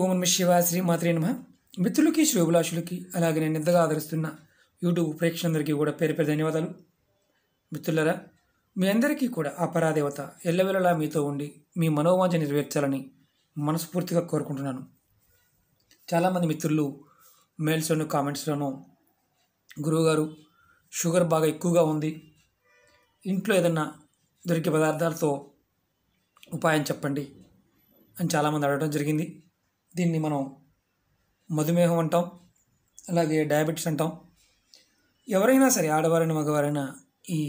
ఓం నమ శివ శ్రీమాత్రే నమ మిత్రులకి శ్రేభిలాషులకి అలాగే నేను ఇంతగా ఆదరిస్తున్న యూట్యూబ్ ప్రేక్షకులందరికీ కూడా పేరు పేరు ధన్యవాదాలు మిత్రులరా మీ అందరికీ కూడా ఆ పరాదేవత ఎల్లవేళలా మీతో ఉండి మీ మనోవాంఛ నెరవేర్చాలని మనస్ఫూర్తిగా కోరుకుంటున్నాను చాలామంది మిత్రులు మెయిల్స్లోను కామెంట్స్లోనూ గురువుగారు షుగర్ బాగా ఎక్కువగా ఉంది ఇంట్లో ఏదన్నా దొరికే పదార్థాలతో ఉపాయం చెప్పండి అని చాలామంది అడగడం జరిగింది దీన్ని మనం మధుమేహం అంటాం అలాగే డయాబెటీస్ అంటాం ఎవరైనా సరే ఆడవారైన మగవారైనా ఈ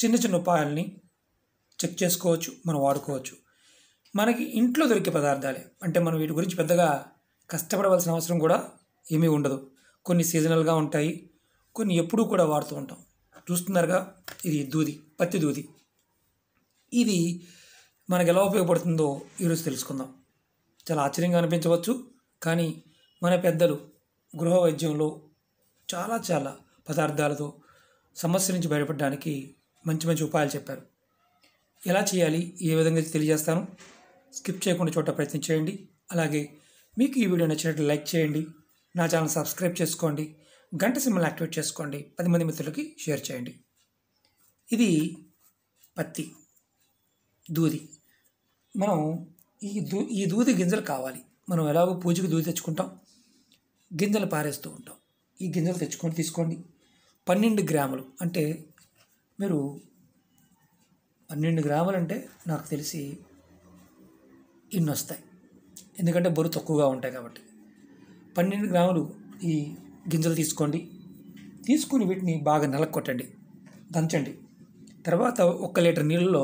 చిన్న చిన్న ఉపాయాలని చెక్ చేసుకోవచ్చు మనం వాడుకోవచ్చు మనకి ఇంట్లో దొరికే పదార్థాలే అంటే మనం వీటి గురించి పెద్దగా కష్టపడవలసిన అవసరం కూడా ఏమీ ఉండదు కొన్ని సీజనల్గా ఉంటాయి కొన్ని ఎప్పుడూ కూడా వాడుతూ ఉంటాం చూస్తున్నారుగా ఇది దూది పత్తి దూది ఇది మనకు ఎలా ఉపయోగపడుతుందో ఈరోజు తెలుసుకుందాం చాలా ఆశ్చర్యంగా అనిపించవచ్చు కానీ మన పెద్దలు గృహ వైద్యంలో చాలా చాలా పదార్థాలతో సమస్య నుంచి బయటపడడానికి మంచి మంచి ఉపాయాలు చెప్పారు ఎలా చేయాలి ఏ విధంగా తెలియజేస్తాను స్కిప్ చేయకుండా చోట ప్రయత్నం చేయండి అలాగే మీకు ఈ వీడియో నచ్చినట్లు లైక్ చేయండి నా ఛానల్ సబ్స్క్రైబ్ చేసుకోండి గంట సింబల్ యాక్టివేట్ చేసుకోండి పది మంది మిత్రులకి షేర్ చేయండి ఇది పత్తి దూది మనం ఈ దూ ఈ దూది గింజలు కావాలి మనం ఎలాగో పూజకు దూది తెచ్చుకుంటాం గింజలు పారేస్తూ ఉంటాం ఈ గింజలు తెచ్చుకొని తీసుకోండి పన్నెండు గ్రాములు అంటే మీరు పన్నెండు గ్రాములు అంటే నాకు తెలిసి ఇన్ని వస్తాయి ఎందుకంటే బరువు తక్కువగా ఉంటాయి కాబట్టి పన్నెండు గ్రాములు ఈ గింజలు తీసుకోండి తీసుకుని వీటిని బాగా నెలకొట్టండి దంచండి తర్వాత ఒక్క లీటర్ నీళ్ళలో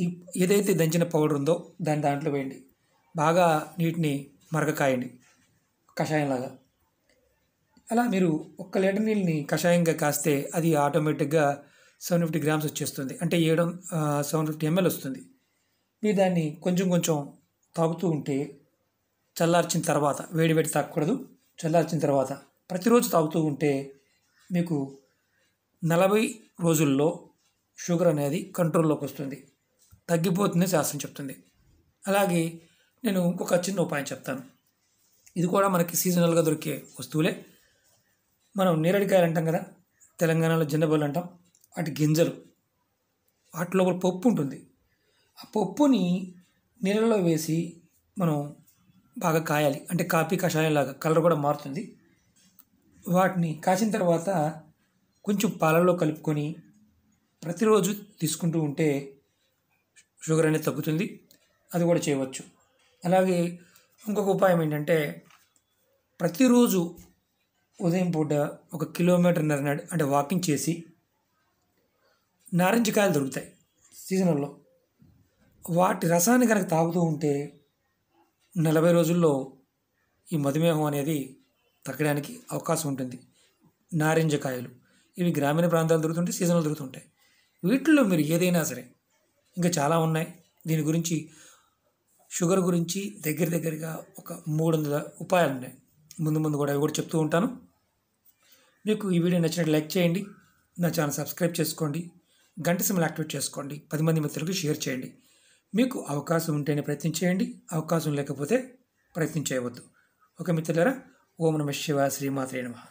ఈ ఏదైతే దంచిన పౌడర్ ఉందో దాన్ని దాంట్లో వేయండి బాగా నీటిని మరగకాయండి కషాయంలాగా అలా మీరు ఒక్క లీటర్ నీళ్ళని కషాయంగా కాస్తే అది ఆటోమేటిక్గా సెవెన్ ఫిఫ్టీ గ్రామ్స్ వచ్చేస్తుంది అంటే ఏడు సెవెన్ ఫిఫ్టీ ఎంఎల్ వస్తుంది మీరు దాన్ని కొంచెం కొంచెం తాగుతూ ఉంటే చల్లార్చిన తర్వాత వేడి వేడి తాగకూడదు చల్లార్చిన తర్వాత ప్రతిరోజు తాగుతూ ఉంటే మీకు నలభై రోజుల్లో షుగర్ అనేది కంట్రోల్లోకి వస్తుంది తగ్గిపోతుందని శాస్త్రం చెప్తుంది అలాగే నేను ఇంకొక చిన్న ఉపాయం చెప్తాను ఇది కూడా మనకి సీజనల్గా దొరికే వస్తువులే మనం నేరడికాయలు అంటాం కదా తెలంగాణలో జిన్నబళ్ళు అంటాం వాటి గింజలు వాటిలో ఒక పప్పు ఉంటుంది ఆ పప్పుని నీళ్ళలో వేసి మనం బాగా కాయాలి అంటే కాపీ కషాయంలాగా కలర్ కూడా మారుతుంది వాటిని కాసిన తర్వాత కొంచెం పాలలో కలుపుకొని ప్రతిరోజు తీసుకుంటూ ఉంటే షుగర్ అనేది తగ్గుతుంది అది కూడా చేయవచ్చు అలాగే ఇంకొక ఉపాయం ఏంటంటే ప్రతిరోజు ఉదయం పూట ఒక కిలోమీటర్ నర అంటే వాకింగ్ చేసి నారింజ కాయలు దొరుకుతాయి సీజనల్లో వాటి రసాన్ని కనుక తాగుతూ ఉంటే నలభై రోజుల్లో ఈ మధుమేహం అనేది తగ్గడానికి అవకాశం ఉంటుంది నారింజ కాయలు ఇవి గ్రామీణ ప్రాంతాలు దొరుకుతుంటాయి సీజన్లు దొరుకుతుంటాయి వీటిల్లో మీరు ఏదైనా సరే ఇంకా చాలా ఉన్నాయి దీని గురించి షుగర్ గురించి దగ్గర దగ్గరగా ఒక మూడు వందల ఉపాయాలు ఉన్నాయి ముందు ముందు కూడా అవి కూడా చెప్తూ ఉంటాను మీకు ఈ వీడియో నచ్చినట్టు లైక్ చేయండి నా ఛానల్ సబ్స్క్రైబ్ చేసుకోండి గంట సిమ్మలు యాక్టివేట్ చేసుకోండి పది మంది మిత్రులకు షేర్ చేయండి మీకు అవకాశం ఉంటేనే ప్రయత్నం చేయండి అవకాశం లేకపోతే ప్రయత్నం చేయవద్దు ఒక మిత్రులారా ఓం నమ శివ శ్రీమాత్రే నమ